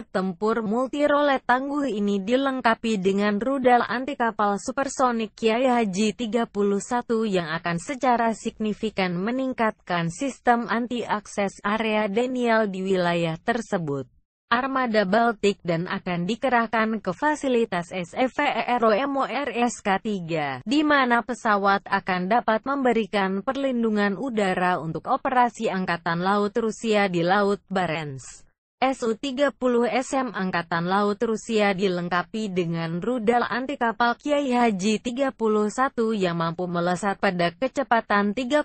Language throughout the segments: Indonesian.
jet tempur multirole tangguh ini dilengkapi dengan rudal anti kapal supersonik Kiai Haji 31 yang akan secara signifikan meningkatkan sistem anti-akses area Daniel di wilayah tersebut. Armada Baltik dan akan dikerahkan ke fasilitas sferomorsk 3, di mana pesawat akan dapat memberikan perlindungan udara untuk operasi Angkatan Laut Rusia di Laut Barents. Su-30SM Angkatan Laut Rusia dilengkapi dengan rudal anti kapal Kiai Haji 31 yang mampu melesat pada kecepatan 3,5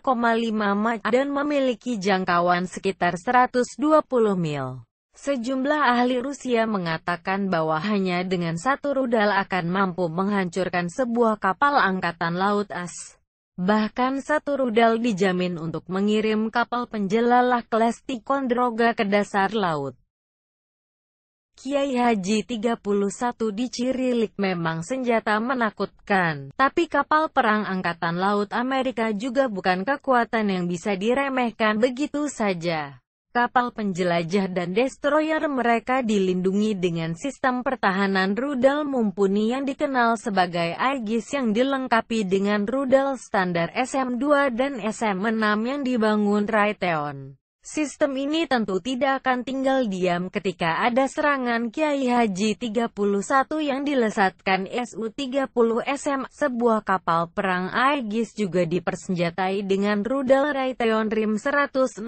mach dan memiliki jangkauan sekitar 120 mil. Sejumlah ahli Rusia mengatakan bahwa hanya dengan satu rudal akan mampu menghancurkan sebuah kapal angkatan laut AS. Bahkan satu rudal dijamin untuk mengirim kapal penjelalah kelas Ticonderoga ke dasar laut. Kiai Haji 31 di Cirilik memang senjata menakutkan, tapi kapal perang Angkatan Laut Amerika juga bukan kekuatan yang bisa diremehkan begitu saja. Kapal penjelajah dan destroyer mereka dilindungi dengan sistem pertahanan rudal mumpuni yang dikenal sebagai Aegis yang dilengkapi dengan rudal standar SM-2 dan SM-6 yang dibangun Raytheon. Sistem ini tentu tidak akan tinggal diam ketika ada serangan Kiai Haji 31 yang dilesatkan Su-30 SM. Sebuah kapal perang Aegis juga dipersenjatai dengan rudal Raytheon RIM 162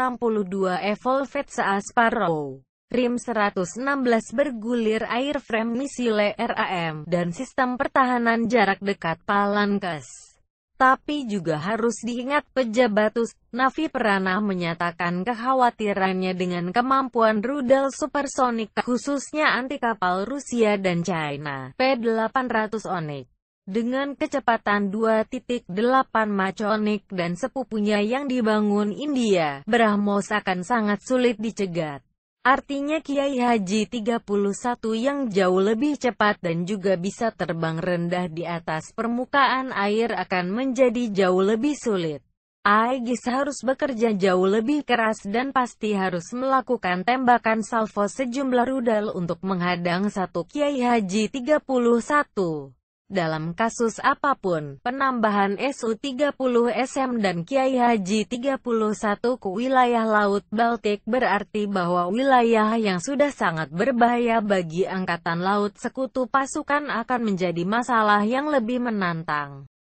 Evolved Sparrow. RIM 116 bergulir airframe misile RAM dan sistem pertahanan jarak dekat Palankes tapi juga harus diingat pejabatus. Navi Peranah menyatakan kekhawatirannya dengan kemampuan rudal supersonik khususnya anti kapal Rusia dan China P-800 Onik dengan kecepatan 2.8 Mach Onik dan sepupunya yang dibangun India, Brahmos akan sangat sulit dicegat. Artinya Kiai Haji 31 yang jauh lebih cepat dan juga bisa terbang rendah di atas permukaan air akan menjadi jauh lebih sulit. Aegis harus bekerja jauh lebih keras dan pasti harus melakukan tembakan salvo sejumlah rudal untuk menghadang satu Kiai Haji 31. Dalam kasus apapun, penambahan SU 30 SM dan Kiai Haji 31 ke wilayah Laut Baltik berarti bahwa wilayah yang sudah sangat berbahaya bagi Angkatan Laut Sekutu pasukan akan menjadi masalah yang lebih menantang.